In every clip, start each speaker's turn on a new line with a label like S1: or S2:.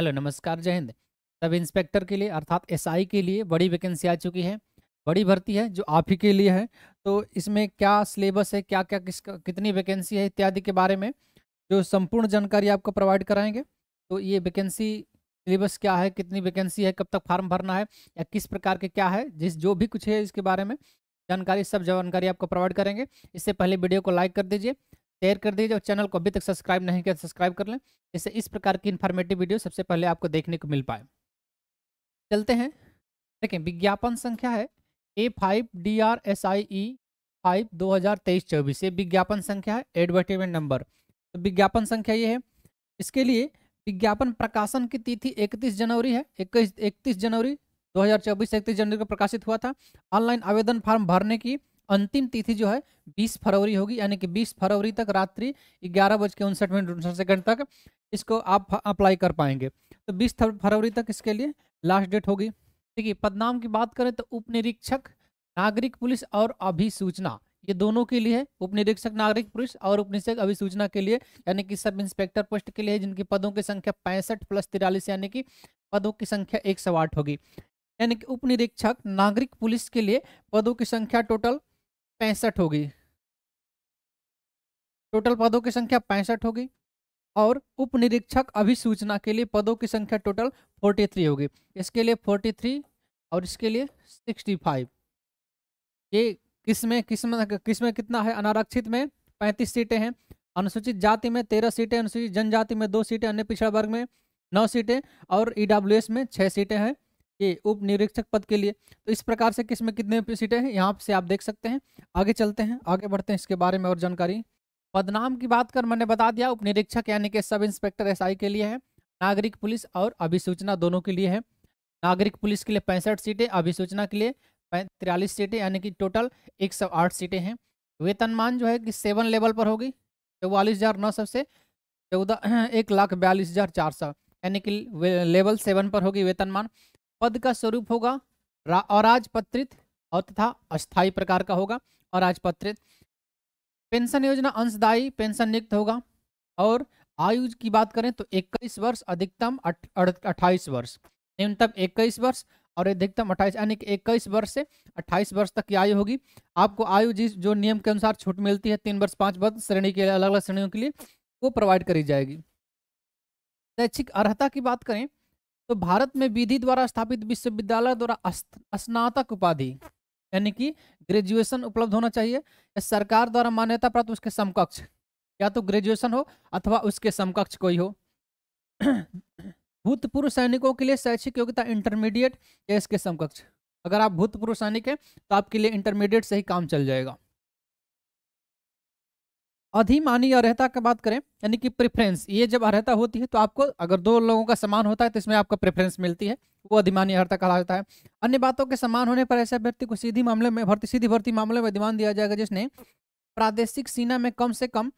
S1: hello नमस्कार जय Hind sub inspector के लिए अर्थात एसआई के लिए बड़ी वैकेंसी आ चुकी है बड़ी भर्ती है जो आप ही के लिए है तो इसमें क्या सिलेबस है क्या क्या किस कितनी वैकेंसी है इत्यादि के बारे में जो संपूर्ण जानकारी आपको प्रोवाइड कराएंगे तो ये वैकेंसी सिलेबस क्या है कितनी वैकेंसी है कब तक फॉर्म भरना है या किस प्रकार के क्या है जिस जो भी कुछ है इसके बारे में जानकारी सब जानकारी आपको प्रोवाइड करेंगे इससे पहले वीडियो को लाइक कर दीजिए शेयर कर दीजिए और चैनल को अभी तक सब्सक्राइब नहीं किया तो सब्सक्राइब कर लें जिससे इस प्रकार की इन्फॉर्मेटिव वीडियो सबसे पहले आपको देखने को मिल पाए चलते हैं देखें विज्ञापन संख्या है A five D R S I E five दो हज़ार तेईस चौबीस ये विज्ञापन संख्या है एडवर्टीजमेंट नंबर तो विज्ञापन संख्या ये है इसके लिए विज्ञापन प्रकाशन की तिथि इकतीस जनवरी है इक्कीस इकतीस जनवरी दो हज़ार चौबीस इकतीस जनवरी को प्रकाशित हुआ था ऑनलाइन आवेदन फॉर्म भरने की अंतिम तिथि जो है 20 फरवरी होगी यानी कि 20 फरवरी तक रात्रि ग्यारह बज के उनसठ मिनट उनसठ सेकंड तक इसको आप अप्लाई कर पाएंगे तो 20 फरवरी तक इसके लिए लास्ट डेट होगी देखिए पदनाम की बात करें तो उप निरीक्षक नागरिक पुलिस और अभिसूचना ये दोनों के लिए है उप निरीक्षक नागरिक पुलिस और उप निरीक्षक अभिसूचना के लिए यानी कि सब इंस्पेक्टर पोस्ट के लिए जिनकी पदों की संख्या पैंसठ प्लस तिरालीस यानी कि पदों की संख्या एक सौ आठ होगी यानी कि उप निरीक्षक नागरिक पुलिस के लिए पदों की संख्या टोटल पैंसठ होगी टोटल पदों की संख्या पैंसठ होगी और उप निरीक्षक अभिसूचना के लिए पदों की संख्या टोटल फोर्टी थ्री होगी इसके लिए फोर्टी थ्री और इसके लिए सिक्सटी फाइव ये किसमें किसमें किसमें कितना है अनारक्षित में पैंतीस सीटें हैं अनुसूचित जाति में तेरह सीटें अनुसूचित जनजाति में दो सीटें अन्य पिछड़ा वर्ग में नौ सीटें और ई e में छः सीटें हैं के उप निरीक्षक पद के लिए तो इस प्रकार से किस में कितने सीटें हैं यहाँ से आप देख सकते हैं आगे चलते हैं आगे बढ़ते हैं इसके बारे में और जानकारी पदनाम की बात कर मैंने बता दिया उप निरीक्षक यानी कि सब इंस्पेक्टर एसआई के लिए है नागरिक पुलिस और अभिसूचना दोनों के लिए है नागरिक पुलिस के लिए पैंसठ सीटें अभिसूचना के लिए तिरालीस सीटें यानी कि टोटल एक सौ आठ सीटें हैं वेतनमान जो है कि सेवन लेवल पर होगी चौवालीस हज़ार नौ सौ से चौदह एक लाख बयालीस हज़ार चार सौ यानी कि लेवल सेवन पर होगी वेतनमान पद का स्वरूप होगा अराजपत्रित और तथा अस्थायी प्रकार का होगा अराजपत्रित पेंशन योजना अंशदायी पेंशन नियुक्त होगा और आयु की बात करें तो 21 वर्ष अधिकतम 28 वर्ष न्यूनतम 21 वर्ष और अधिकतम 28 यानी कि 21 वर्ष से 28 वर्ष तक की आयु होगी आपको आयु जिस जो नियम के अनुसार छूट मिलती है तीन वर्ष पाँच वर्ष श्रेणी के अलग अलग श्रेणियों के लिए वो प्रोवाइड करी जाएगी शैक्षिक अर्हता की बात करें तो भारत में विधि द्वारा स्थापित विश्वविद्यालय द्वारा स्नातक उपाधि यानी कि ग्रेजुएशन उपलब्ध होना चाहिए या सरकार द्वारा मान्यता प्राप्त उसके समकक्ष या तो ग्रेजुएशन हो अथवा उसके समकक्ष कोई हो भूतपूर्व सैनिकों के लिए शैक्षिक योग्यता इंटरमीडिएट या इसके समकक्ष अगर आप भूतपूर्व सैनिक हैं तो आपके लिए इंटरमीडिएट से ही काम चल जाएगा अधिमानी अर्हता की बात करें यानी कि प्रेफरेंस ये जब अर्हता होती है तो आपको अगर दो लोगों का समान होता है तो इसमें आपको प्रेफरेंस मिलती है वो अधिमानी अर्हता कहा जाता है अन्य बातों के समान होने पर ऐसे अभ्यर्थी को सीधी मामले में भर्ती सीधी भर्ती मामले में अधिमान दिया जाएगा जिसने प्रादेशिक सीना में कम से कम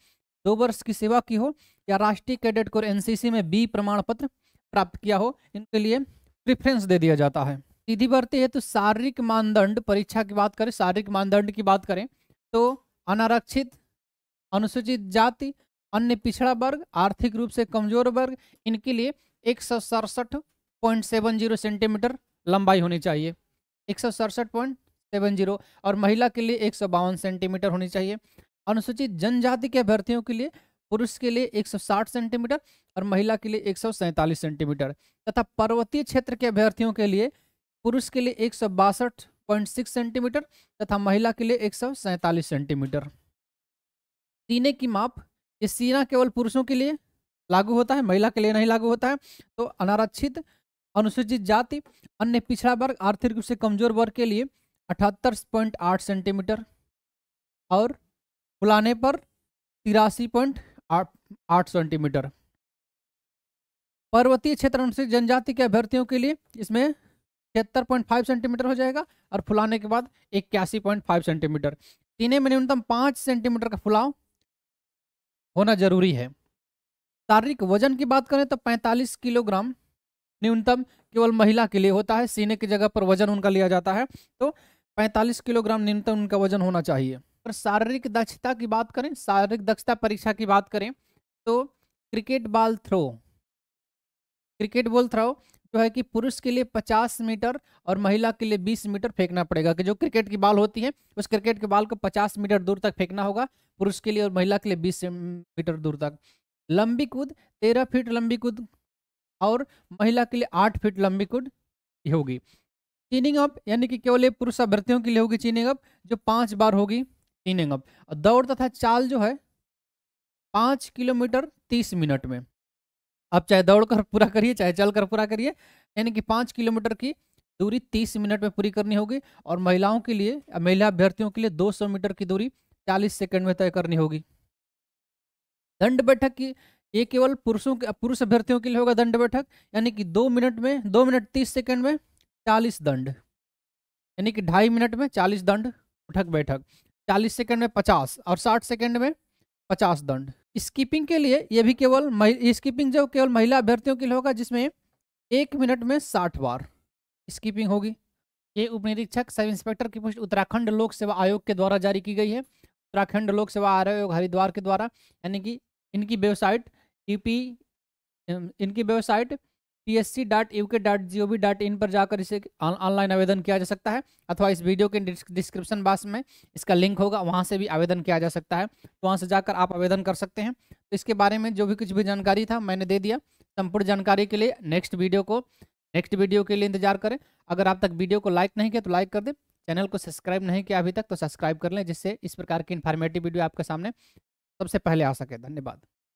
S1: दो वर्ष की सेवा की हो या राष्ट्रीय कैडेट को एन में बी प्रमाण पत्र प्राप्त किया हो इनके लिए प्रिफ्रेंस दे दिया जाता है सीधी भर्ती है तो शारीरिक मानदंड परीक्षा की बात करें शारीरिक मानदंड की बात करें तो अनारक्षित अनुसूचित जाति अन्य पिछड़ा वर्ग आर्थिक रूप से कमजोर वर्ग इनके लिए एक सेंटीमीटर लंबाई होनी चाहिए एक और महिला के लिए एक सेंटीमीटर होनी चाहिए अनुसूचित जनजाति के अभ्यर्थियों के लिए पुरुष के लिए 160 सेंटीमीटर और महिला के लिए एक सेंटीमीटर तथा पर्वतीय क्षेत्र के अभ्यर्थियों के लिए पुरुष के लिए एक सेंटीमीटर तथा महिला के लिए एक सेंटीमीटर सीने की माप ये सीना केवल पुरुषों के लिए लागू होता है महिला के लिए नहीं लागू होता है तो अनारक्षित अनुसूचित जाति अन्य पिछड़ा वर्ग आर्थिक रूप से कमजोर वर्ग के लिए अठहत्तर पॉइंट आठ सेंटीमीटर और फुलाने पर तिरासी पॉइंट आठ सेंटीमीटर पर्वतीय क्षेत्र अनुसूचित जनजाति के अभ्यर्थियों के लिए इसमें छिहत्तर पॉइंट फाइव सेंटीमीटर हो जाएगा और फुलाने के बाद इक्यासी पॉइंट फाइव सेंटीमीटर तीन में न्यूनतम पाँच सेंटीमीटर का फुलाव होना जरूरी है शारीरिक वजन की बात करें तो 45 किलोग्राम न्यूनतम केवल महिला के लिए होता है सीने की जगह पर वजन उनका लिया जाता है तो 45 किलोग्राम न्यूनतम उनका वजन होना चाहिए और शारीरिक दक्षता की बात करें शारीरिक दक्षता परीक्षा की बात करें तो cricket ball throw cricket ball throw जो है कि पुरुष के लिए 50 मीटर और महिला के लिए 20 मीटर फेंकना पड़ेगा कि जो क्रिकेट की बॉल होती है उस क्रिकेट के बॉल को 50 मीटर दूर तक फेंकना होगा पुरुष के लिए और महिला के लिए 20 मीटर दूर तक लंबी कूद तेरह फीट लंबी कूद और महिला के लिए आठ फीट लंबी कूद होगी चीनिंग अप यानी कि केवल पुरुष अभ्यर्थियों के लिए होगी चीनिंग अप जो पाँच बार होगी चीनिंग अप दौड़ तथा चाल जो है पाँच किलोमीटर तीस मिनट में आप चाहे दौड़ कर पूरा करिए चाहे चल कर पूरा करिए यानी कि पाँच किलोमीटर की दूरी तीस मिनट में पूरी करनी होगी और महिलाओं के लिए महिला अभ्यर्थियों के लिए दो सौ मीटर की दूरी चालीस सेकेंड में तय करनी होगी दंड बैठक की ये केवल पुरुषों के पुरुष अभ्यर्थियों के लिए होगा दंड बैठक यानी कि दो मिनट में दो मिनट तीस सेकेंड में चालीस दंड यानी कि ढाई मिनट में चालीस दंड उठक बैठक चालीस सेकेंड में पचास और साठ सेकेंड में पचास दंड स्कीपिंग के लिए यह भी केवल स्कीपिंग जो केवल महिला अभ्यर्थियों के लिए होगा जिसमें एक मिनट में साठ बार स्कीपिंग होगी ये उप निरीक्षक सब इंस्पेक्टर की पोस्ट उत्तराखंड लोक सेवा आयोग के द्वारा जारी की गई है उत्तराखंड लोक सेवा आयोग हरिद्वार के द्वारा यानी कि इनकी वेबसाइट ई इनकी वेबसाइट psc.uk.gov.in पर जाकर इसे ऑनलाइन आवेदन किया जा सकता है अथवा इस वीडियो के डिस्क्रिप्शन बॉक्स में इसका लिंक होगा वहां से भी आवेदन किया जा सकता है तो वहां से जाकर आप आवेदन कर सकते हैं तो इसके बारे में जो भी कुछ भी जानकारी था मैंने दे दिया संपूर्ण जानकारी के लिए नेक्स्ट वीडियो को नेक्स्ट वीडियो के लिए इंतजार करें अगर आप तक वीडियो को लाइक नहीं किया तो लाइक कर दें चैनल को सब्सक्राइब नहीं किया अभी तक तो सब्सक्राइब कर लें जिससे इस प्रकार की इन्फॉर्मेटिव वीडियो आपके सामने सबसे पहले आ सके धन्यवाद